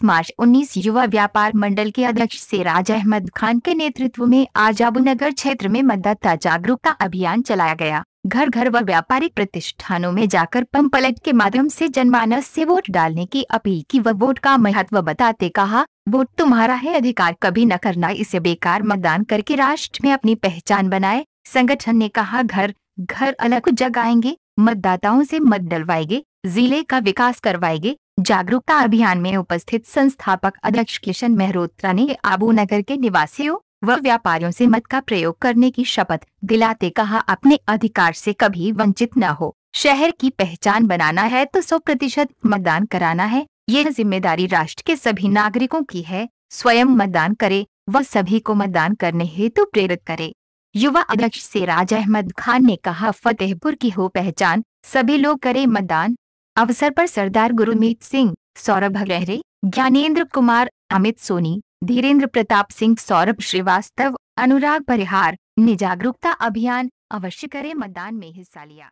21 मार्च 19 युवा व्यापार मंडल के अध्यक्ष सेराज अहमद खान के नेतृत्व में आजाबनगर क्षेत्र में मतदाता जागरूकता अभियान चलाया गया घर घर व व्यापारिक प्रतिष्ठानों में जाकर पंपलेट के माध्यम से जनमानस से वोट डालने की अपील की व वोट का महत्व बताते कहा वोट तुम्हारा है अधिकार कभी न करना इसे बेकार मतदान करके राष्ट्र में अपनी पहचान बनाए संगठन ने कहा घर घर अलग जगाएंगे मतदाताओं से मत डलवाएंगे जिले का विकास करवाएंगे जागरूकता अभियान में उपस्थित संस्थापक अध्यक्ष किशन मेहरोत्रा ने आबू नगर के निवासियों व व्यापारियों से मत का प्रयोग करने की शपथ दिलाते कहा अपने अधिकार से कभी वंचित न हो शहर की पहचान बनाना है तो सौ प्रतिशत मतदान कराना है यह जिम्मेदारी राष्ट्र के सभी नागरिकों की है स्वयं मतदान करे व सभी को मतदान करने हेतु तो प्रेरित करे युवा अध्यक्ष राज अहमद खान ने कहा फतेहपुर की हो पहचान सभी लोग करें मतदान अवसर पर सरदार गुरुमीत सिंह सौरभ भगहरे ज्ञानेन्द्र कुमार अमित सोनी धीरेन्द्र प्रताप सिंह सौरभ श्रीवास्तव अनुराग परिहार ने जागरूकता अभियान अवश्य करें मतदान में हिस्सा लिया